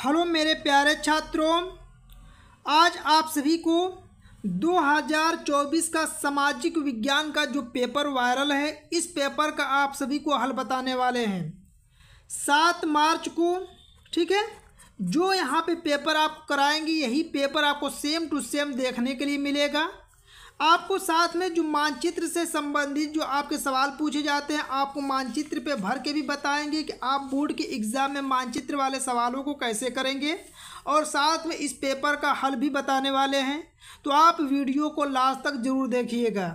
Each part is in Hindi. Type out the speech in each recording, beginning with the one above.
हेलो मेरे प्यारे छात्रों आज आप सभी को 2024 का सामाजिक विज्ञान का जो पेपर वायरल है इस पेपर का आप सभी को हल बताने वाले हैं सात मार्च को ठीक है जो यहाँ पे पेपर आप कराएंगे यही पेपर आपको सेम टू सेम देखने के लिए मिलेगा आपको साथ में जो मानचित्र से संबंधित जो आपके सवाल पूछे जाते हैं आपको मानचित्र पे भर के भी बताएंगे कि आप बोर्ड के एग्ज़ाम में मानचित्र वाले सवालों को कैसे करेंगे और साथ में इस पेपर का हल भी बताने वाले हैं तो आप वीडियो को लास्ट तक ज़रूर देखिएगा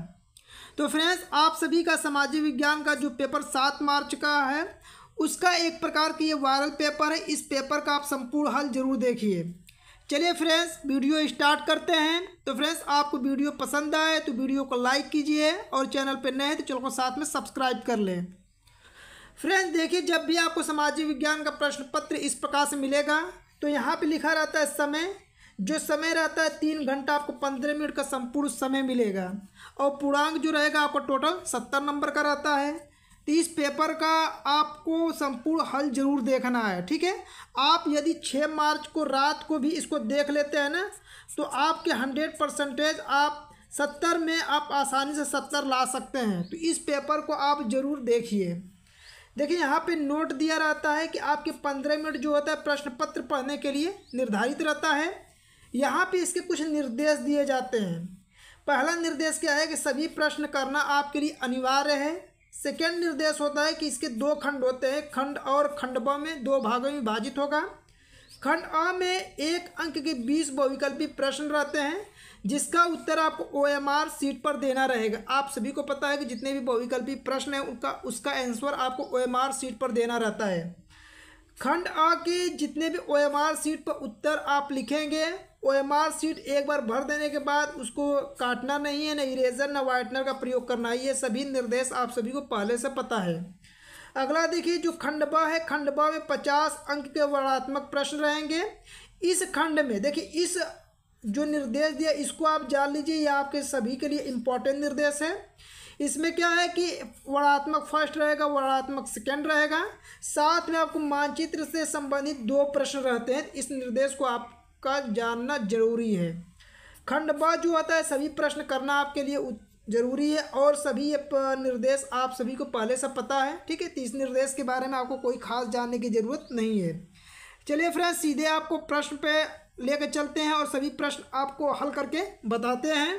तो फ्रेंड्स आप सभी का सामाजिक विज्ञान का जो पेपर सात मार्च का है उसका एक प्रकार की ये वायरल पेपर है इस पेपर का आप संपूर्ण हल जरूर देखिए चलिए फ्रेंड्स वीडियो स्टार्ट करते हैं तो फ्रेंड्स आपको वीडियो पसंद आए तो वीडियो को लाइक कीजिए और चैनल पर नए हैं तो चैनल को साथ में सब्सक्राइब कर लें फ्रेंड्स देखिए जब भी आपको सामाजिक विज्ञान का प्रश्न पत्र इस प्रकार से मिलेगा तो यहाँ पे लिखा रहता है समय जो समय रहता है तीन घंटा आपको पंद्रह मिनट का संपूर्ण समय मिलेगा और पूर्णांक जो रहेगा आपको टोटल सत्तर नंबर का रहता है इस पेपर का आपको संपूर्ण हल जरूर देखना है ठीक है आप यदि छः मार्च को रात को भी इसको देख लेते हैं ना तो आपके हंड्रेड परसेंटेज आप सत्तर में आप आसानी से सत्तर ला सकते हैं तो इस पेपर को आप ज़रूर देखिए देखिए यहाँ पे नोट दिया रहता है कि आपके पंद्रह मिनट जो होता है प्रश्न पत्र पढ़ने के लिए निर्धारित रहता है यहाँ पर इसके कुछ निर्देश दिए जाते हैं पहला निर्देश क्या है कि सभी प्रश्न करना आपके लिए अनिवार्य है सेकेंड निर्देश होता है कि इसके दो खंड होते हैं खंड और खंड ब में दो भागों में विभाजित होगा खंड अ में एक अंक के बीस बहुविकल्पी प्रश्न रहते हैं जिसका उत्तर आपको ओ एम आर सीट पर देना रहेगा आप सभी को पता है कि जितने भी बहुविकल्पी प्रश्न हैं उनका उसका आंसर आपको ओ एम आर सीट पर देना रहता है खंड अ के जितने भी ओ एम आर सीट पर उत्तर आप लिखेंगे वो एम आर सीट एक बार भर देने के बाद उसको काटना नहीं है ना इरेजर ना वाइटनर का प्रयोग करना है ये सभी निर्देश आप सभी को पहले से पता है अगला देखिए जो खंडबा है खंडबा में पचास अंक के वर्णात्मक प्रश्न रहेंगे इस खंड में देखिए इस जो निर्देश दिया इसको आप जान लीजिए ये आपके सभी के लिए इम्पोर्टेंट निर्देश है इसमें क्या है कि वर्णात्मक फर्स्ट रहेगा वर्णात्मक सेकेंड रहेगा साथ में आपको मानचित्र से संबंधित दो प्रश्न रहते हैं इस निर्देश को आप का जानना जरूरी है खंड ब जो आता है सभी प्रश्न करना आपके लिए जरूरी है और सभी ये निर्देश आप सभी को पहले से पता है ठीक है तीस निर्देश के बारे में आपको कोई खास जानने की ज़रूरत नहीं है चलिए फ्रेंड्स सीधे आपको प्रश्न पे लेकर चलते हैं और सभी प्रश्न आपको हल करके बताते हैं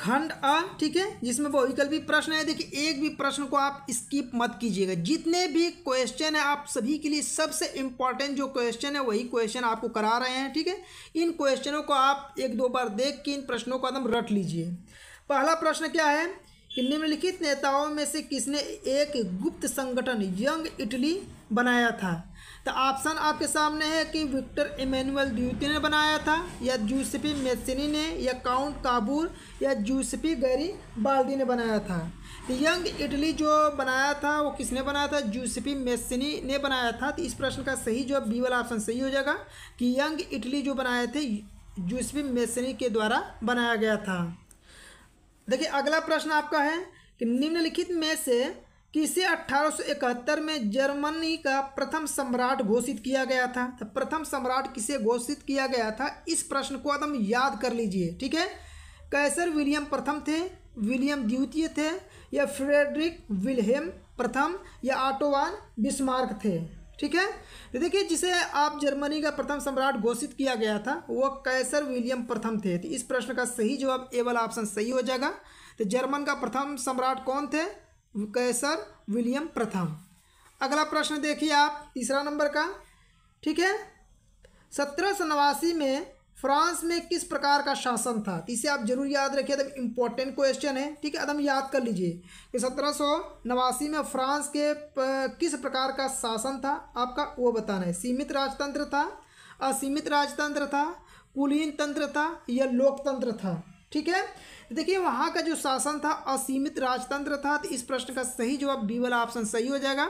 खंड अ ठीक है जिसमें वो वैकल्पी प्रश्न है देखिए एक भी प्रश्न को आप स्किप मत कीजिएगा जितने भी क्वेश्चन है आप सभी के लिए सबसे इंपॉर्टेंट जो क्वेश्चन है वही क्वेश्चन आपको करा रहे हैं ठीक है इन क्वेश्चनों को आप एक दो बार देख के इन प्रश्नों को एकदम रट लीजिए पहला प्रश्न क्या है कि निम्नलिखित नेताओं में से किसने एक गुप्त संगठन यंग इटली बनाया था तो ऑप्शन आपके सामने है कि विक्टर इमैनुअल द्वितीय ने बनाया था या जूसपी मेसिनी ने या काउंट काबूर या जूसपी गैरी बाल्दी ने बनाया था तो यंग इटली जो बनाया था वो किसने बनाया था जूसपी मेसिनी ने बनाया था तो इस प्रश्न का सही जो बी वाला ऑप्शन सही हो जाएगा कि यंग इटली जो बनाए थे जूसपी मेसिनी के द्वारा बनाया गया था देखिए अगला प्रश्न आपका है कि निम्नलिखित में से किसे 1871 में जर्मनी का प्रथम सम्राट घोषित किया गया था तो प्रथम सम्राट किसे घोषित किया गया था इस प्रश्न को एकदम याद कर लीजिए ठीक है कैसर विलियम प्रथम थे विलियम द्वितीय थे या फ्रेडरिक विलहेम प्रथम या आटोवान बिस्मार्क थे ठीक है तो देखिए जिसे आप जर्मनी का प्रथम सम्राट घोषित किया गया था वो कैसर विलियम प्रथम थे तो इस प्रश्न का सही जवाब ए वाला ऑप्शन सही हो जाएगा तो जर्मन का प्रथम सम्राट कौन थे कैसर विलियम प्रथम अगला प्रश्न देखिए आप तीसरा नंबर का ठीक है सत्रह में फ्रांस में किस प्रकार का शासन था इसे आप जरूर याद रखिए एकदम इम्पोर्टेंट क्वेश्चन है ठीक है एकदम याद कर लीजिए कि सत्रह सौ नवासी में फ्रांस के किस प्रकार का शासन था आपका वो बताना है सीमित राजतंत्र था असीमित राजतंत्र था कुलीन तंत्र था या लोकतंत्र था ठीक है देखिए वहाँ का जो शासन था असीमित राजतंत्र था तो इस प्रश्न का सही जवाब बी वाला ऑप्शन सही हो जाएगा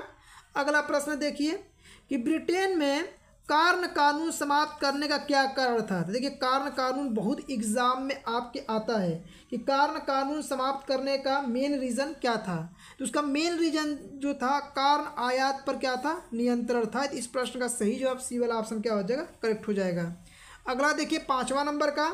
अगला प्रश्न देखिए कि ब्रिटेन में कारण कानून समाप्त करने का क्या कारण था तो देखिए कारण कानून बहुत एग्ज़ाम में आपके आता है कि कारण कानून समाप्त करने का मेन रीज़न क्या था तो उसका मेन रीज़न जो था कारण आयात पर क्या था नियंत्रण था इस प्रश्न का सही जवाब सी वाला ऑप्शन क्या हो जाएगा करेक्ट हो जाएगा अगला देखिए पाँचवा नंबर का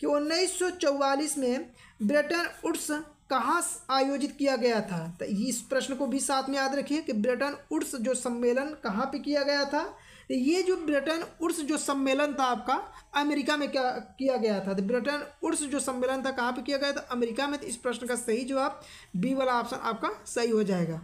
कि उन्नीस में ब्रिटेन उड्स कहाँ आयोजित किया गया था तो इस प्रश्न को भी साथ में याद रखिए कि ब्रिटेन उड्स जो सम्मेलन कहाँ पे किया गया था तो ये जो ब्रिटेन उर्स जो सम्मेलन था आपका अमेरिका में क्या किया गया था तो ब्रिटेन उर्स जो सम्मेलन था कहाँ पे किया गया था अमेरिका में तो इस प्रश्न का सही जवाब बी वाला ऑप्शन आपका सही हो जाएगा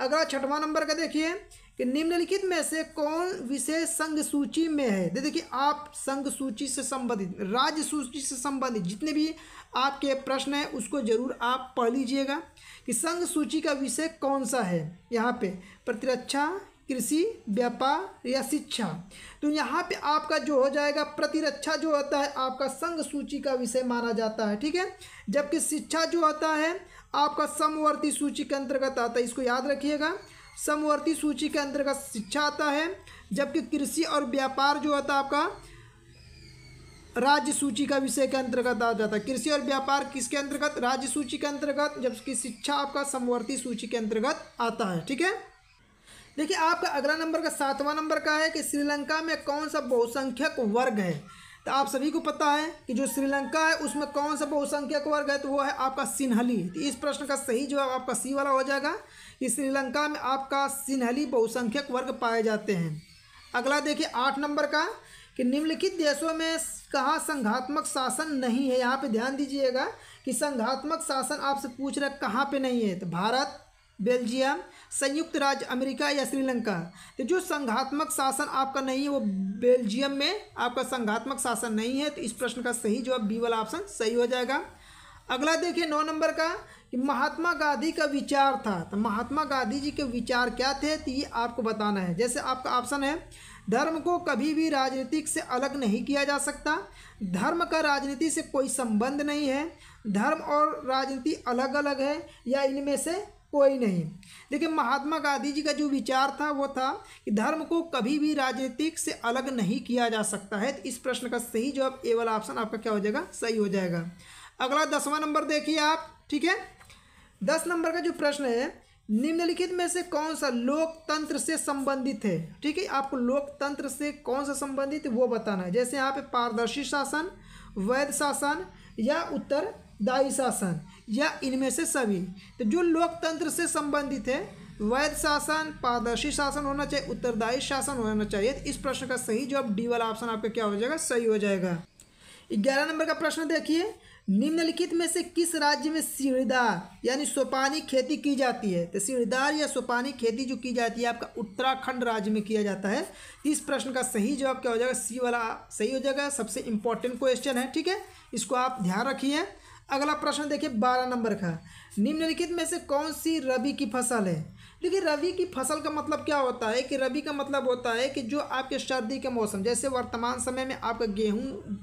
अगला छठवां नंबर का देखिए कि निम्नलिखित में से कौन विशेष संघ सूची में है तो देखिए आप संघ सूची से संबंधित राज्य सूची से संबंधित जितने भी आपके प्रश्न हैं उसको जरूर आप पढ़ लीजिएगा कि संघ सूची का विषय कौन सा है यहाँ पे प्रतिरक्षा कृषि व्यापार या शिक्षा तो यहाँ पे आपका जो हो जाएगा प्रतिरक्षा जो होता है आपका संघ सूची का विषय माना जाता है ठीक है जबकि शिक्षा जो होता है आपका समवर्ती सूची के अंतर्गत आता है इसको याद रखिएगा समवर्ती सूची के अंतर्गत शिक्षा आता है जबकि कृषि और व्यापार जो होता है आपका राज्य सूची का विषय के अंतर्गत आ जाता है कृषि और व्यापार किसके अंतर्गत राज्य सूची के अंतर्गत जबकि शिक्षा आपका समवर्ती सूची के अंतर्गत आता है ठीक है देखिए आपका अगला नंबर का सातवां नंबर का है कि श्रीलंका में कौन सा बहुसंख्यक वर्ग है तो आप सभी को पता है कि जो श्रीलंका है उसमें कौन सा बहुसंख्यक वर्ग है तो वो है आपका सिन्हली तो इस प्रश्न का सही जवाब आपका सी वाला हो जाएगा कि श्रीलंका में आपका सिन्हली बहुसंख्यक वर्ग पाए जाते हैं अगला देखिए आठ नंबर का कि निम्नलिखित देशों में कहा संघात्मक शासन नहीं है यहाँ पर ध्यान दीजिएगा कि संघात्मक शासन आपसे पूछ रहे कहाँ पर नहीं है तो भारत बेल्जियम संयुक्त राज्य अमेरिका या श्रीलंका तो जो संघात्मक शासन आपका नहीं है वो बेल्जियम में आपका संघात्मक शासन नहीं है तो इस प्रश्न का सही जवाब बी वाला ऑप्शन सही हो जाएगा अगला देखिए नौ नंबर का कि महात्मा गांधी का विचार था तो महात्मा गांधी जी के विचार क्या थे तो ये आपको बताना है जैसे आपका ऑप्शन है धर्म को कभी भी राजनीतिक से अलग नहीं किया जा सकता धर्म का राजनीति से कोई संबंध नहीं है धर्म और राजनीति अलग अलग है या इनमें से कोई नहीं देखिए महात्मा गांधी जी का जो विचार था वो था कि धर्म को कभी भी राजनीतिक से अलग नहीं किया जा सकता है तो इस प्रश्न का सही जवाब ए वाला ऑप्शन आपका क्या हो जाएगा सही हो जाएगा अगला दसवां नंबर देखिए आप ठीक है दस नंबर का जो प्रश्न है निम्नलिखित में से कौन सा लोकतंत्र से संबंधित है ठीक है आपको लोकतंत्र से कौन सा संबंधित वो बताना है जैसे यहाँ पे पारदर्शी शासन वैध शासन या उत्तरदायी शासन या इनमें से सभी तो जो लोकतंत्र से संबंधित है वैध शासन पारदर्शी शासन होना चाहिए उत्तरदायी शासन होना चाहिए इस प्रश्न का सही जवाब डी वाला ऑप्शन आपका क्या हो जाएगा सही हो जाएगा ग्यारह नंबर का प्रश्न देखिए निम्नलिखित में से किस राज्य में सीढ़ीदार यानी सोपानी खेती की जाती है तो सीढ़ीदार या सोपानी खेती जो की जाती है आपका उत्तराखंड राज्य में किया जाता है इस प्रश्न का सही जवाब क्या हो जाएगा सी वाला सही हो जाएगा सबसे इंपॉर्टेंट क्वेश्चन है ठीक है इसको आप ध्यान रखिए अगला प्रश्न देखिए बारह नंबर का निम्नलिखित में से कौन सी रबी की फसल है देखिए रबी की फसल का मतलब क्या होता है कि रबी का मतलब होता है कि जो आपके सर्दी के मौसम जैसे वर्तमान समय में आपका गेहूँ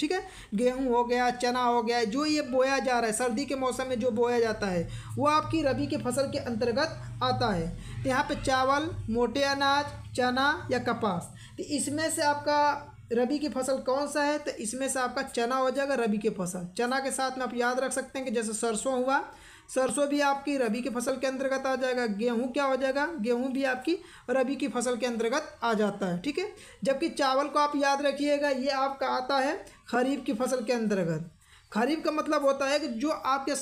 ठीक है गेहूं हो गया चना हो गया जो ये बोया जा रहा है सर्दी के मौसम में जो बोया जाता है वो आपकी रबी के फसल के अंतर्गत आता है तो यहाँ पे चावल मोटे अनाज चना या कपास तो इसमें से आपका रबी की फसल कौन सा है तो इसमें से आपका चना हो जाएगा रबी की फसल चना के साथ में आप याद रख सकते हैं कि जैसे सरसों हुआ सरसों भी आपकी रबी की फसल के अंतर्गत आ जाएगा गेहूं क्या हो जाएगा गेहूं भी आपकी रबी की फसल के अंतर्गत आ जाता है ठीक है जबकि चावल को आप याद रखिएगा ये आपका आता है खरीफ की फसल के अंतर्गत खरीफ का मतलब होता है कि जो आपके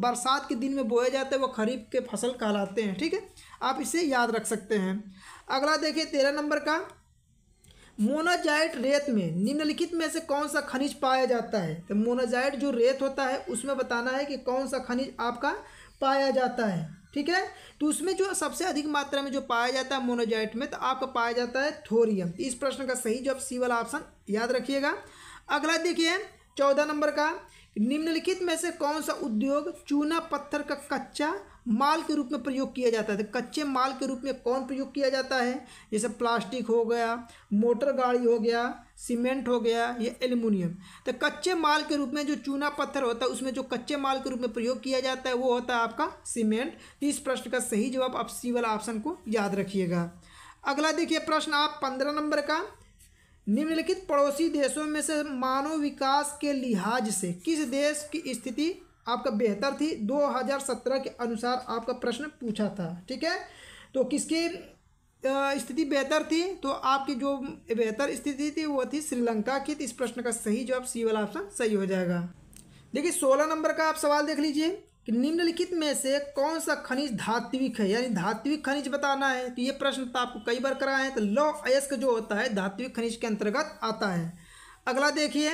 बरसात के दिन में बोए जाते हैं वो खरीफ के फसल कहलाते हैं ठीक है आप इसे याद रख सकते हैं अगला देखिए तेरह नंबर का मोनाजाइट रेत में निम्नलिखित में से कौन सा खनिज पाया जाता है तो मोनाजाइट जो रेत होता है उसमें बताना है कि कौन सा खनिज आपका पाया जाता है ठीक है तो उसमें जो सबसे अधिक मात्रा में जो पाया जाता है मोनोजाइट में तो आपका पाया जाता है थोरियम तो इस प्रश्न का सही जवाब सी वाला ऑप्शन याद रखिएगा अगला देखिए चौदह नंबर का निम्नलिखित में से कौन सा उद्योग चूना पत्थर का कच्चा माल के रूप में प्रयोग किया जाता है तो कच्चे माल के रूप में कौन प्रयोग किया जाता है जैसे प्लास्टिक हो गया मोटर गाड़ी हो गया सीमेंट हो गया या एल्यूमिनियम तो कच्चे माल के रूप में जो चूना पत्थर होता है उसमें जो कच्चे माल के रूप में प्रयोग किया जाता है वो होता है आपका सीमेंट तो इस प्रश्न का सही जवाब आप सी वाला ऑप्शन को याद रखिएगा अगला देखिए प्रश्न आप पंद्रह नंबर का निम्नलिखित पड़ोसी देशों में से मानव विकास के लिहाज से किस देश की स्थिति आपका बेहतर थी 2017 के अनुसार आपका प्रश्न पूछा था ठीक है तो किसकी स्थिति बेहतर थी तो आपकी जो बेहतर स्थिति थी वो थी श्रीलंका की तो इस प्रश्न का सही जवाब सी वाला ऑप्शन सही हो जाएगा देखिए सोलह नंबर का आप सवाल देख लीजिए कि निम्नलिखित में से कौन सा खनिज धात्विक है यानी धात्विक खनिज बताना है तो ये प्रश्न तो आपको कई बार कराए हैं तो लौ अयस्क जो होता है धात्विक खनिज के अंतर्गत आता है अगला देखिए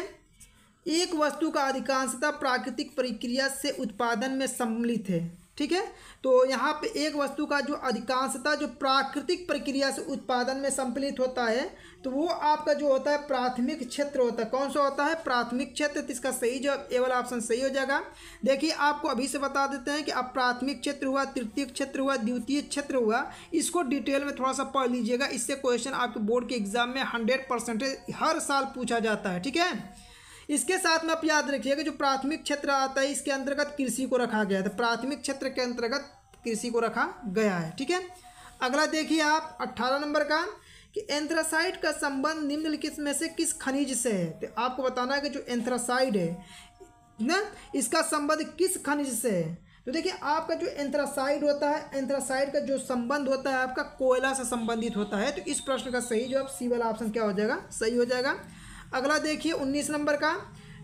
एक वस्तु का अधिकांशता प्राकृतिक प्रक्रिया से उत्पादन में सम्मिलित है ठीक है तो यहाँ पे एक वस्तु का जो अधिकांशता जो प्राकृतिक प्रक्रिया से उत्पादन में सम्मिलित होता है तो वो आपका जो होता है प्राथमिक क्षेत्र होता है कौन सा होता है प्राथमिक क्षेत्र तो इसका सही जो ए वाला ऑप्शन सही हो जाएगा देखिए आपको अभी से बता देते हैं कि आप प्राथमिक क्षेत्र हुआ तृतीय क्षेत्र हुआ द्वितीय क्षेत्र हुआ इसको डिटेल में थोड़ा सा पढ़ लीजिएगा इससे क्वेश्चन आपके बोर्ड के एग्जाम में हंड्रेड हर साल पूछा जाता है ठीक है इसके साथ में आप याद रखिएगा जो प्राथमिक क्षेत्र आता है इसके अंतर्गत कृषि को रखा गया था तो प्राथमिक क्षेत्र के अंतर्गत कृषि को रखा गया है ठीक है अगला देखिए आप अट्ठारह नंबर का कि एंथ्रासाइड का संबंध निम्नलिखित में से किस खनिज से है तो आपको बताना है कि जो एंथ्रासाइड है ना इसका संबंध किस खनिज से है तो देखिए आपका जो एंथ्रासाइड होता है एंथ्रासाइड का जो संबंध होता है आपका कोयला से संबंधित होता है तो इस प्रश्न का सही जवाब सी वाला ऑप्शन क्या हो जाएगा सही हो जाएगा अगला देखिए उन्नीस नंबर का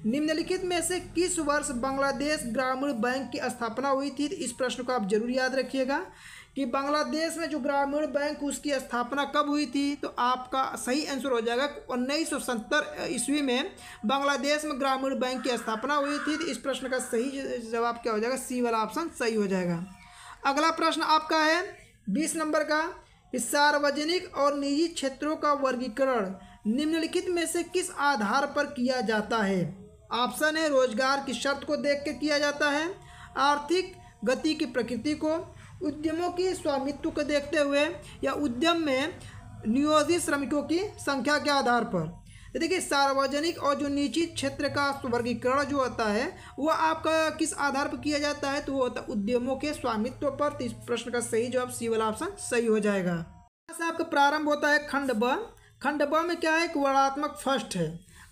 निम्नलिखित में से किस वर्ष बांग्लादेश ग्रामीण बैंक की स्थापना हुई थी इस प्रश्न को आप जरूर याद रखिएगा कि बांग्लादेश में जो ग्रामीण बैंक उसकी स्थापना कब हुई थी तो आपका सही आंसर हो जाएगा उन्नीस सौ सत्तर ईस्वी में बांग्लादेश में ग्रामीण बैंक की स्थापना हुई थी तो इस प्रश्न का सही जवाब क्या हो जाएगा सी वाला ऑप्शन सही हो जाएगा अगला प्रश्न आपका है बीस नंबर का सार्वजनिक और निजी क्षेत्रों का वर्गीकरण निम्नलिखित में से किस आधार पर किया जाता है ऑप्शन है रोजगार की शर्त को देख के किया जाता है आर्थिक गति की प्रकृति को उद्यमों की स्वामित्व को देखते हुए या उद्यम में नियोजित श्रमिकों की संख्या के आधार पर देखिए सार्वजनिक और जो निजी क्षेत्र का वर्गीकरण जो होता है वह आपका किस आधार पर किया जाता है तो वो होता है उद्यमों के स्वामित्व पर तो इस प्रश्न का सही जवाब सी वाला ऑप्शन सही हो जाएगा आपका प्रारंभ होता है खंड ब खंड ब में क्या है वर्णात्मक फर्स्ट है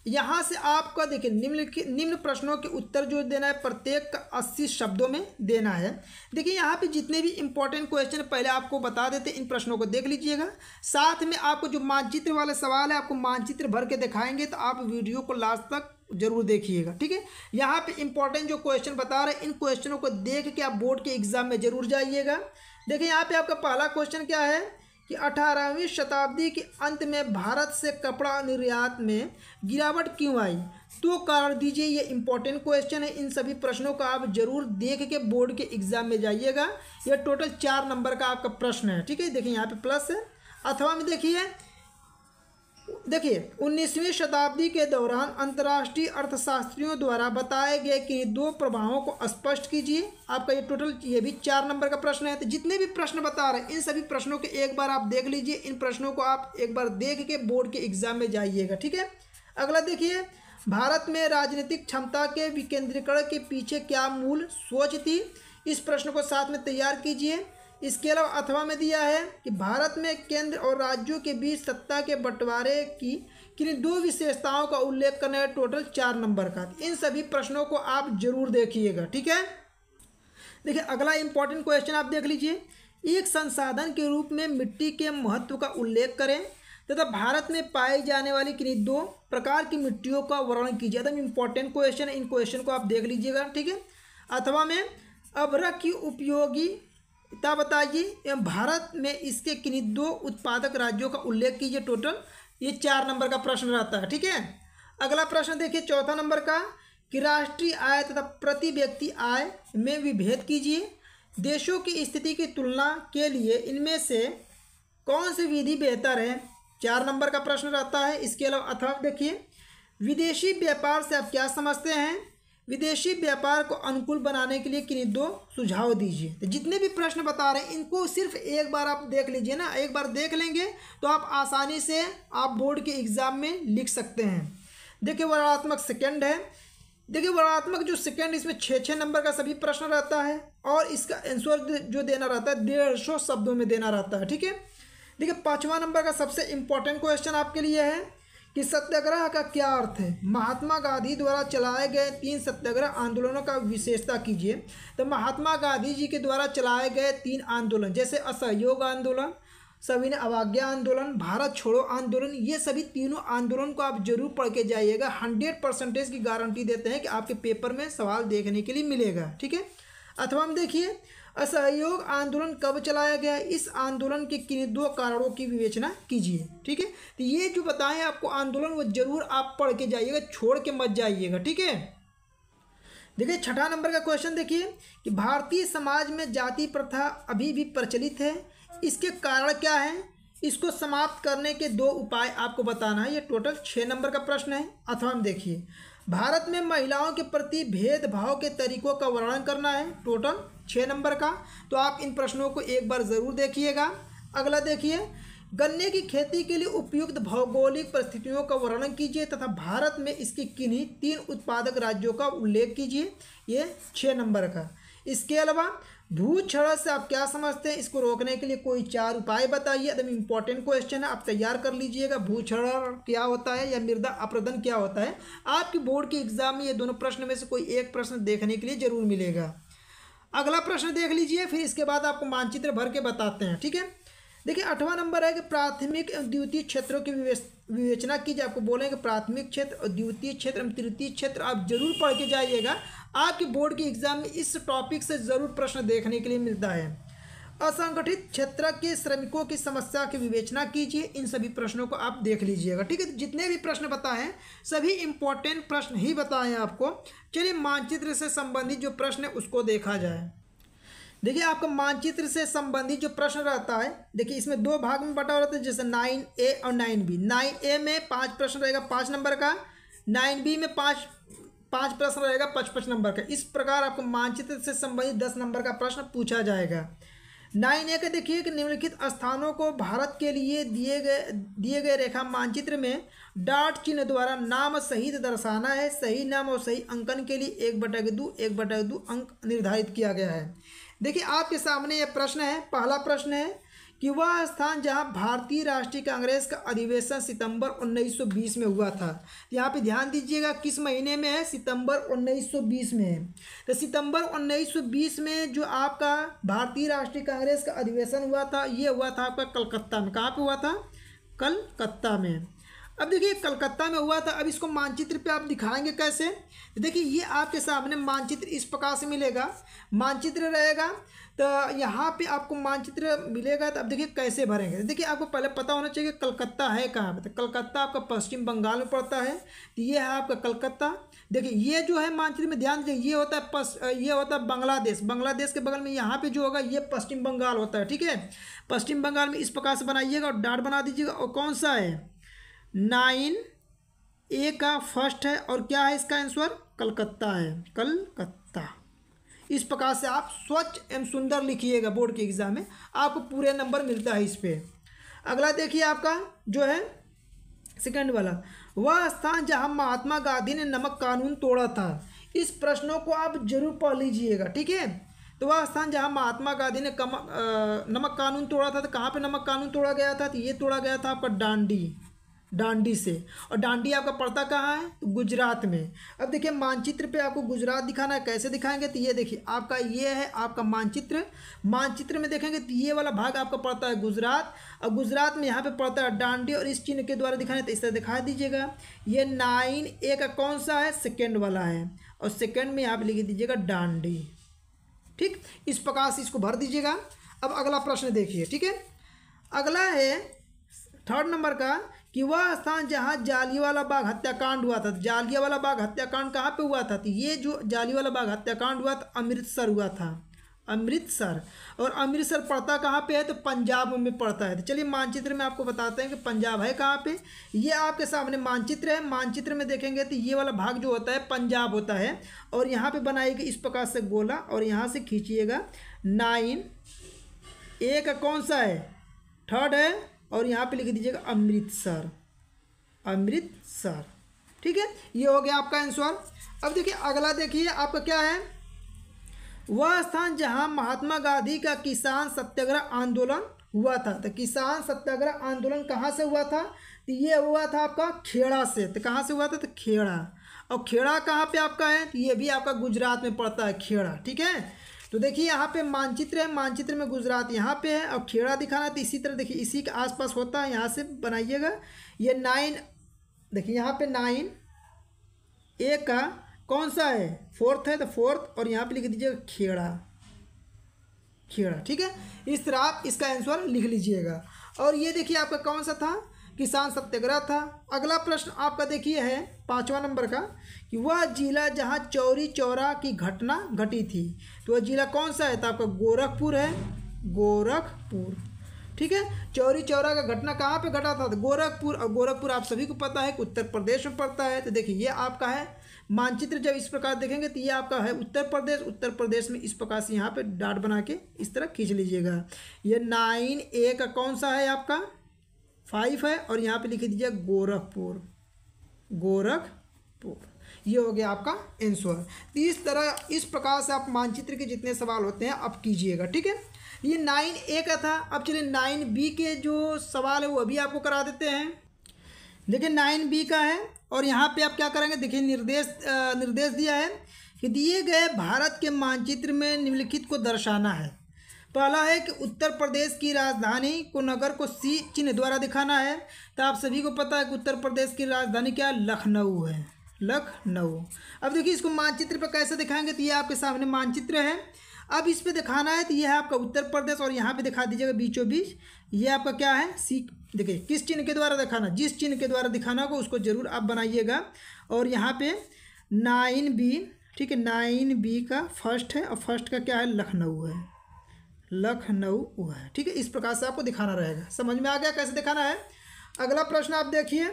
यहाँ से आपका देखिए निम्नलिखित निम्न प्रश्नों के उत्तर जो देना है प्रत्येक का अस्सी शब्दों में देना है देखिए यहाँ पे जितने भी इंपॉर्टेंट क्वेश्चन पहले आपको बता देते इन प्रश्नों को देख लीजिएगा साथ में आपको जो मानचित्र वाले सवाल है आपको मानचित्र भर के दिखाएंगे तो आप वीडियो को लास्ट तक जरूर देखिएगा ठीक है यहाँ पर इंपॉर्टेंट जो क्वेश्चन बता रहे हैं इन क्वेश्चनों को देख के आप बोर्ड के एग्जाम में जरूर जाइएगा देखिए यहाँ पर आपका पहला क्वेश्चन क्या है कि 18वीं शताब्दी के अंत में भारत से कपड़ा निर्यात में गिरावट क्यों आई तो कारण दीजिए ये इंपॉर्टेंट क्वेश्चन है इन सभी प्रश्नों का आप जरूर देख के बोर्ड के एग्जाम में जाइएगा यह टोटल चार नंबर का आपका प्रश्न है ठीक है देखिए यहाँ पे प्लस है अथवा में देखिए देखिए उन्नीसवीं शताब्दी के दौरान अंतर्राष्ट्रीय अर्थशास्त्रियों द्वारा बताए गए कि दो प्रभावों को स्पष्ट कीजिए आपका ये टोटल ये भी चार नंबर का प्रश्न है तो जितने भी प्रश्न बता रहे हैं इन सभी प्रश्नों के एक बार आप देख लीजिए इन प्रश्नों को आप एक बार देख के बोर्ड के एग्जाम में जाइएगा ठीक है अगला देखिए भारत में राजनीतिक क्षमता के विकेंद्रीकरण के पीछे क्या मूल सोच थी इस प्रश्न को साथ में तैयार कीजिए इसके अलावा अथवा में दिया है कि भारत में केंद्र और राज्यों के बीच सत्ता के बंटवारे की किन दो विशेषताओं का उल्लेख करना है टोटल चार नंबर का इन सभी प्रश्नों को आप जरूर देखिएगा ठीक है देखिए अगला इंपॉर्टेंट क्वेश्चन आप देख लीजिए एक संसाधन के रूप में मिट्टी के महत्व का उल्लेख करें तथा भारत में पाई जाने वाली किन्हीं दो प्रकार की मिट्टियों का वर्णन कीजिए एकदम इंपॉर्टेंट क्वेश्चन है इन क्वेश्चन को आप देख लीजिएगा ठीक है अथवा में अबरक की उपयोगी तब बताइए एवं भारत में इसके किन्हीं दो उत्पादक राज्यों का उल्लेख कीजिए टोटल ये चार नंबर का प्रश्न रहता है ठीक है अगला प्रश्न देखिए चौथा नंबर का कि राष्ट्रीय आय तथा प्रति व्यक्ति आय में विभेद कीजिए देशों की स्थिति की तुलना के लिए इनमें से कौन सी विधि बेहतर है चार नंबर का प्रश्न रहता है इसके अलावा अथवा देखिए विदेशी व्यापार से आप क्या समझते हैं विदेशी व्यापार को अनुकूल बनाने के लिए किन्हीं दो सुझाव दीजिए तो जितने भी प्रश्न बता रहे हैं इनको सिर्फ एक बार आप देख लीजिए ना एक बार देख लेंगे तो आप आसानी से आप बोर्ड के एग्ज़ाम में लिख सकते हैं देखिए वर्णात्मक सेकंड है देखिए वर्णात्मक जो सेकंड इसमें छः छः नंबर का सभी प्रश्न रहता है और इसका आंसर जो देना रहता है डेढ़ सौ शब्दों में देना रहता है ठीक है देखिए पाँचवा नंबर का सबसे इम्पोर्टेंट क्वेश्चन आपके लिए है कि सत्याग्रह का क्या अर्थ है महात्मा गांधी द्वारा चलाए गए तीन सत्याग्रह आंदोलनों का विशेषता कीजिए तो महात्मा गांधी जी के द्वारा चलाए गए तीन आंदोलन जैसे असहयोग आंदोलन सविनय अवाज्ञा आंदोलन भारत छोड़ो आंदोलन ये सभी तीनों आंदोलन को आप जरूर पढ़ के जाइएगा हंड्रेड परसेंटेज की गारंटी देते हैं कि आपके पेपर में सवाल देखने के लिए मिलेगा ठीक है अथवा हम देखिए असहयोग आंदोलन कब चलाया गया इस आंदोलन के किन दो कारणों की विवेचना कीजिए ठीक है तो ये जो बताएं आपको आंदोलन वो जरूर आप पढ़ के जाइएगा छोड़ के मत जाइएगा ठीक है देखिए छठा नंबर का क्वेश्चन देखिए कि भारतीय समाज में जाति प्रथा अभी भी प्रचलित है इसके कारण क्या है इसको समाप्त करने के दो उपाय आपको बताना है ये टोटल छः नंबर का प्रश्न है अथवा हम देखिए भारत में महिलाओं के प्रति भेदभाव के तरीकों का वर्णन करना है टोटल छः नंबर का तो आप इन प्रश्नों को एक बार ज़रूर देखिएगा अगला देखिए गन्ने की खेती के लिए उपयुक्त भौगोलिक परिस्थितियों का वर्णन कीजिए तथा भारत में इसकी किन्हीं तीन उत्पादक राज्यों का उल्लेख कीजिए ये छः नंबर का इसके अलावा भूत छड़ा से आप क्या समझते हैं इसको रोकने के लिए कोई चार उपाय बताइए एकदम इंपॉर्टेंट क्वेश्चन है आप तैयार कर लीजिएगा भू छड़ क्या होता है या मृदा अप्रदन क्या होता है आपके बोर्ड के एग्जाम में ये दोनों प्रश्न में से कोई एक प्रश्न देखने के लिए जरूर मिलेगा अगला प्रश्न देख लीजिए फिर इसके बाद आपको मानचित्र भर के बताते हैं ठीक है देखिए अठवा नंबर है कि प्राथमिक एवं द्वितीय क्षेत्रों की विवेचना कीजिए आपको बोलेंगे प्राथमिक क्षेत्र द्वितीय क्षेत्र एवं तृतीय क्षेत्र आप जरूर पढ़ के जाइएगा आपके बोर्ड के एग्जाम में इस टॉपिक से ज़रूर प्रश्न देखने के लिए मिलता है असंगठित क्षेत्र के श्रमिकों की समस्या की विवेचना कीजिए इन सभी प्रश्नों को आप देख लीजिएगा ठीक है जितने भी प्रश्न बताएं सभी इंपॉर्टेंट प्रश्न ही बताएं आपको चलिए मानचित्र से संबंधित जो प्रश्न है उसको देखा जाए देखिए आपका मानचित्र से संबंधित जो प्रश्न रहता है देखिए इसमें दो भाग में बटा हुआ रहता है जैसे नाइन ए और नाइन बी नाइन ए में पाँच प्रश्न रहेगा पाँच नंबर का नाइन बी में पाँच पाँच प्रश्न रहेगा पचपच नंबर का इस प्रकार आपको मानचित्र से संबंधित दस नंबर का प्रश्न पूछा जाएगा नाइन ए का देखिए कि निम्नलिखित स्थानों को भारत के लिए दिए गए दिए गए रेखा मानचित्र में डाट चिन्ह द्वारा नाम सहित दर्शाना है सही नाम और सही अंकन के लिए एक बटा के दो एक बटा के दो अंक निर्धारित किया गया है देखिए आपके सामने यह प्रश्न है पहला प्रश्न है कि वह स्थान जहां भारतीय राष्ट्रीय कांग्रेस का अधिवेशन सितंबर 1920 में हुआ था यहाँ पे ध्यान दीजिएगा किस महीने में है सितंबर 1920 में तो सितंबर 1920 में जो आपका भारतीय राष्ट्रीय कांग्रेस का अधिवेशन हुआ था ये हुआ था आपका कलकत्ता में कहाँ पे हुआ था कलकत्ता में अब देखिए कलकत्ता में हुआ था अब इसको मानचित्र पे आप दिखाएंगे कैसे तो देखिए ये आपके सामने मानचित्र इस प्रकार से मिलेगा मानचित्र रहेगा तो यहाँ पे आपको मानचित्र मिलेगा तो अब देखिए कैसे भरेंगे देखिए आपको पहले पता होना चाहिए कि कलकत्ता है कहाँ पर तो कलकत्ता आपका पश्चिम बंगाल में पड़ता है तो ये है आपका कलकत्ता देखिए ये जो है मानचित्र में ध्यान दीजिए ये होता है पस ये होता है बांग्लादेश बांग्लादेश के बगल में यहाँ पे जो होगा ये पश्चिम बंगाल होता है ठीक है पश्चिम बंगाल में इस प्रकार से बनाइएगा और डाट बना दीजिएगा और कौन सा है नाइन ए का फर्स्ट है और क्या है इसका आंसर कलकत्ता है कलकत्ता इस प्रकार से आप स्वच्छ एवं सुंदर लिखिएगा बोर्ड के एग्ज़ाम में आपको पूरे नंबर मिलता है इस पर अगला देखिए आपका जो है सेकंड वाला वह स्थान जहां महात्मा गांधी ने नमक कानून तोड़ा था इस प्रश्नों को आप जरूर पढ़ लीजिएगा ठीक है तो वह स्थान जहां महात्मा गांधी ने कम, नमक कानून तोड़ा था तो कहाँ पे नमक कानून तोड़ा गया था तो ये तोड़ा गया था आपका डांडी डांडी से और डांडी आपका पड़ता कहाँ है तो गुजरात में अब देखिए मानचित्र पे आपको गुजरात दिखाना है कैसे दिखाएंगे तो ये देखिए आपका ये है आपका मानचित्र मानचित्र में देखेंगे तो ये वाला भाग आपका पड़ता है गुजरात और गुजरात में यहाँ पे पड़ता है डांडी और इस चिन्ह के द्वारा दिखाना है तो इस तरह दिखा दीजिएगा ये नाइन ए का कौन सा है सेकेंड वाला है और सेकेंड में यहाँ पर लिख दीजिएगा डांडी ठीक इस प्रकार से इसको भर दीजिएगा अब अगला प्रश्न देखिए ठीक है अगला है थर्ड नंबर का कि वह स्थान जहाँ जालियावाला बाग हत्याकांड हुआ था जालियावाला बाग हत्याकांड कहाँ पे हुआ था तो ये जो जालियावाला बाग हत्याकांड हुआ था अमृतसर हुआ था अमृतसर और अमृतसर पड़ता कहाँ पे है तो पंजाब में पड़ता है तो चलिए मानचित्र में आपको बताते हैं कि पंजाब है कहाँ पे ये आपके सामने मानचित्र है मानचित्र में देखेंगे तो ये वाला भाग जो होता है पंजाब होता है और यहाँ पे बनाएगी इस प्रकार से गोला और यहाँ से खींचिएगा नाइन एक कौन सा है थर्ड है और यहाँ पे लिख दीजिएगा अमृतसर अमृतसर ठीक है ये हो गया आपका आंसर अब देखिए अगला देखिए आपका क्या है वह स्थान जहाँ महात्मा गांधी का किसान सत्याग्रह आंदोलन हुआ था तो किसान सत्याग्रह आंदोलन कहाँ से हुआ था तो ये हुआ था आपका खेड़ा से तो कहाँ से हुआ था तो खेड़ा और खेड़ा कहाँ पे आपका है तो ये भी आपका गुजरात में पड़ता है खेड़ा ठीक है तो देखिए यहाँ पे मानचित्र है मानचित्र में गुजरात यहाँ पे है और खेड़ा दिखाना तो इसी तरह देखिए इसी के आसपास होता है यहाँ से बनाइएगा ये नाइन देखिए यहाँ पे नाइन ए का कौन सा है फोर्थ है तो फोर्थ और यहाँ पे लिख दीजिएगा खेड़ा खेड़ा ठीक है इस तरह आप इसका आंसर लिख लीजिएगा और ये देखिए आपका कौन सा था किसान सत्याग्रह था अगला प्रश्न आपका देखिए है पाँचवा नंबर का कि वह जिला जहाँ चौरी चौरा की घटना घटी थी तो वह जिला कौन सा है तो आपका गोरखपुर है गोरखपुर ठीक है चौरी चौरा का घटना कहाँ पे घटा था तो गोरखपुर और गोरखपुर आप सभी को पता है कि उत्तर प्रदेश में पड़ता है तो देखिए ये आपका है मानचित्र जब इस प्रकार देखेंगे तो ये आपका है उत्तर प्रदेश उत्तर प्रदेश में इस प्रकार से यहाँ पे डाट बना के इस तरह खींच लीजिएगा ये नाइन ए का कौन सा है आपका फाइव है और यहाँ पे लिख दीजिए गोरखपुर गोरखपुर ये हो गया आपका आंसर तो इस तरह इस प्रकार से आप मानचित्र के जितने सवाल होते हैं आप कीजिएगा ठीक है ये नाइन ए का था अब चलिए नाइन बी के जो सवाल है वो अभी आपको करा देते हैं देखिए नाइन बी का है और यहाँ पे आप क्या करेंगे देखिए निर्देश आ, निर्देश दिया है कि दिए गए भारत के मानचित्र में निम्नलिखित को दर्शाना है पहला है कि उत्तर प्रदेश की राजधानी को नगर को सी चिन्ह द्वारा दिखाना है तो आप सभी को पता है कि उत्तर प्रदेश की राजधानी क्या लखनऊ है लखनऊ अब देखिए इसको मानचित्र पर कैसे दिखाएंगे तो ये आपके सामने मानचित्र है अब इस पर दिखाना है तो यह है आपका उत्तर प्रदेश और यहाँ पे दिखा दीजिएगा बीचों बीच ये आपका क्या है सी देखिए किस चिन्ह के द्वारा दिखाना जिस चिन्ह के द्वारा दिखाना होगा उसको जरूर आप बनाइएगा और यहाँ पे नाइन बी ठीक है नाइन बी का फर्स्ट है और फर्स्ट का क्या है लखनऊ है लखनऊ हुआ है ठीक है इस प्रकार से आपको दिखाना रहेगा समझ में आ गया कैसे दिखाना है अगला प्रश्न आप देखिए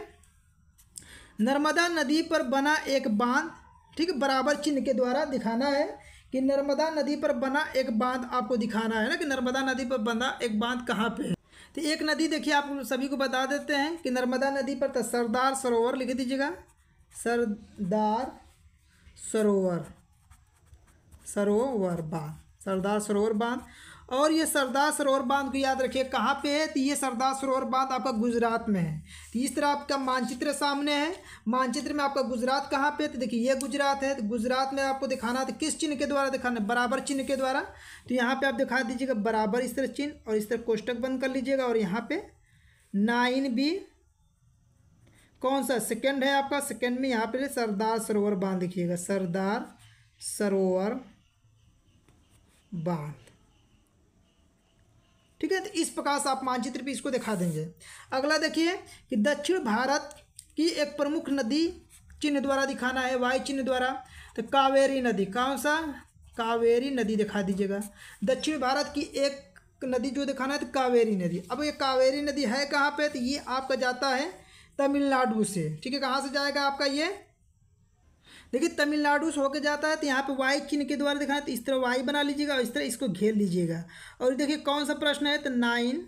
नर्मदा नदी पर बना एक बांध ठीक बराबर चिन्ह के द्वारा दिखाना है कि नर्मदा नदी पर बना एक बांध आपको दिखाना है ना कि नर्मदा नदी पर बना एक बांध कहाँ पे है तो एक नदी देखिए आप सभी को बता देते हैं कि नर्मदा नदी पर तो सरदार सरोवर लिख दीजिएगा सरदार सरोवर सरोवर बांध सरदार सरोवर बांध और ये सरदार सरोवर बांध को याद रखिए कहाँ पे है तो ये सरदार सरोवर बांध आपका गुजरात में है तो इस तरह आपका मानचित्र सामने है मानचित्र में आपका गुजरात कहाँ पे तो देखिए ये गुजरात है तो गुजरात में आपको दिखाना है तो किस चिन्ह के द्वारा दिखाना बराबर चिन्ह के द्वारा तो यहाँ पर आप दिखा दीजिएगा बराबर इस तरह चिन्ह और इस तरह कोष्टक बंद कर लीजिएगा और यहाँ पर नाइन बी कौन सा सेकेंड है आपका सेकेंड में यहाँ पर सरदार सरोवर बांध दिखिएगा सरदार सरोवर बांध ठीक है तो इस प्रकार से आप मानचित्र पर इसको दिखा देंगे अगला देखिए कि दक्षिण भारत की एक प्रमुख नदी चिन्ह द्वारा दिखाना है वाई चिन्ह द्वारा तो कावेरी नदी कौन सा कावेरी नदी दिखा दीजिएगा दक्षिण भारत की एक नदी जो दिखाना है तो कावेरी नदी अब ये कावेरी नदी है कहाँ पे तो ये आपका जाता है तमिलनाडु से ठीक है कहाँ से जाएगा आपका ये देखिए तमिलनाडु से होकर जाता है तो यहाँ पे वाई चिन्ह के द्वारा दिखाएं तो इस तरह वाई बना लीजिएगा और इस तरह इसको घेर लीजिएगा और देखिए कौन सा प्रश्न है तो नाइन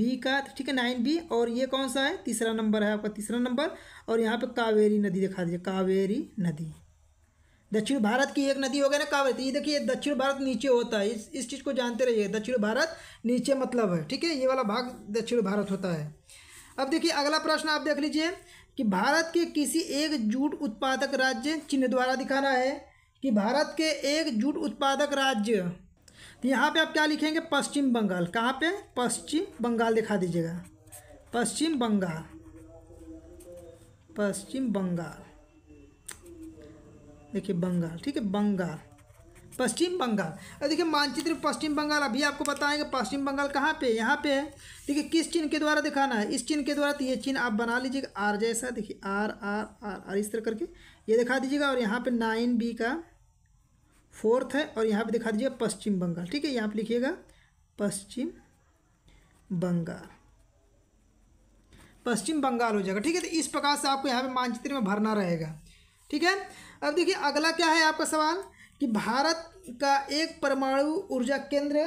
बी का तो ठीक है नाइन बी और ये कौन सा है तीसरा नंबर है आपका तीसरा नंबर और यहाँ पर कावेरी नदी दिखा दीजिए कावेरी नदी दक्षिण भारत की एक नदी हो गया ना कावेरी तो ये देखिए दक्षिण भारत नीचे होता है इस इस चीज़ को जानते रहिए दक्षिण भारत नीचे मतलब है ठीक है ये वाला भाग दक्षिण भारत होता है अब देखिए अगला प्रश्न आप देख लीजिए कि भारत के किसी एक जूट उत्पादक राज्य चिन्ह द्वारा दिखाना है कि भारत के एक जूट उत्पादक राज्य तो यहाँ पे आप क्या लिखेंगे पश्चिम बंगाल कहाँ पे पश्चिम बंगाल दिखा दीजिएगा पश्चिम बंगाल पश्चिम बंगाल देखिए बंगाल ठीक है बंगाल पश्चिम बंगाल अब देखिए मानचित्र पश्चिम बंगाल अभी आपको बताएंगे पश्चिम बंगाल कहाँ पे यहाँ पे है देखिए किस चिन्ह के द्वारा दिखाना है इस चिन्ह के द्वारा तो ये चिन्ह आप बना लीजिएगा आर जैसा देखिए आर आर आर आर इस तरह करके ये दिखा दीजिएगा और यहाँ पे नाइन बी का फोर्थ है और यहाँ पे दिखा दीजिएगा पश्चिम बंगाल ठीक है यहाँ पर लिखिएगा पश्चिम बंगाल पश्चिम बंगाल हो जाएगा ठीक है तो इस प्रकार से आपको यहाँ पर मानचित्र में भरना रहेगा ठीक है अब देखिए अगला क्या है आपका सवाल कि भारत का एक परमाणु ऊर्जा केंद्र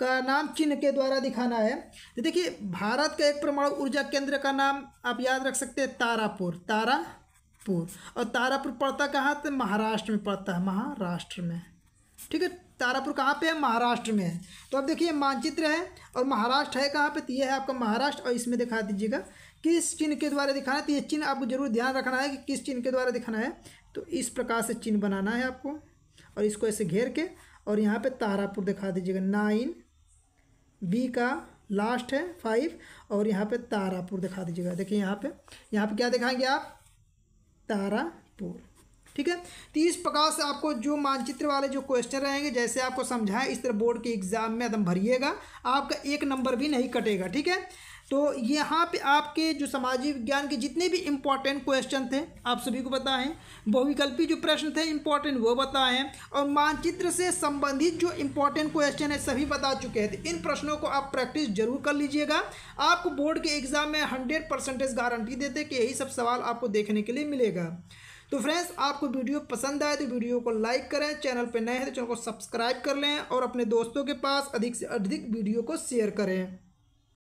का नाम चिन्ह के द्वारा दिखाना है तो देखिए भारत का एक परमाणु ऊर्जा केंद्र का नाम आप याद रख सकते हैं तारापुर तारापुर और तारापुर पड़ता कहाँ तो महाराष्ट्र में पड़ता है महाराष्ट्र में ठीक है तारापुर कहाँ पे है महाराष्ट्र में है तो अब देखिए मानचित्र है और महाराष्ट्र है कहाँ पे तो ये है आपका महाराष्ट्र और इसमें दिखा दीजिएगा किस चिन्ह के द्वारा दिखाना है तो ये चिन्ह आपको जरूर ध्यान रखना है कि किस चिन्ह के द्वारा दिखाना है तो इस प्रकार से चिन्ह बनाना है आपको और इसको ऐसे घेर के और यहाँ पे तारापुर दिखा दीजिएगा नाइन बी का लास्ट है फाइव और यहाँ पे तारापुर दिखा दीजिएगा देखिए यहाँ पे यहाँ पे क्या दिखाएंगे आप तारापुर ठीक है तो इस प्रकार से आपको जो मानचित्र वाले जो क्वेश्चन रहेंगे जैसे आपको समझाएं इस तरह बोर्ड के एग्जाम में एकदम भरिएगा आपका एक नंबर भी नहीं कटेगा ठीक है तो यहाँ पे आपके जो सामाजिक विज्ञान के जितने भी इम्पॉर्टेंट क्वेश्चन थे आप सभी को बताएं बहुविकल्पी जो प्रश्न थे इम्पॉर्टेंट वो बताएं और मानचित्र से संबंधित जो इम्पॉर्टेंट क्वेश्चन है सभी बता चुके हैं इन प्रश्नों को आप प्रैक्टिस जरूर कर लीजिएगा आपको बोर्ड के एग्जाम में हंड्रेड परसेंटेज गारंटी देते कि यही सब सवाल आपको देखने के लिए मिलेगा तो फ्रेंड्स आपको वीडियो पसंद आए तो वीडियो को लाइक करें चैनल पर नए हैं तो चैनल को सब्सक्राइब कर लें और अपने दोस्तों के पास अधिक से अधिक वीडियो को शेयर करें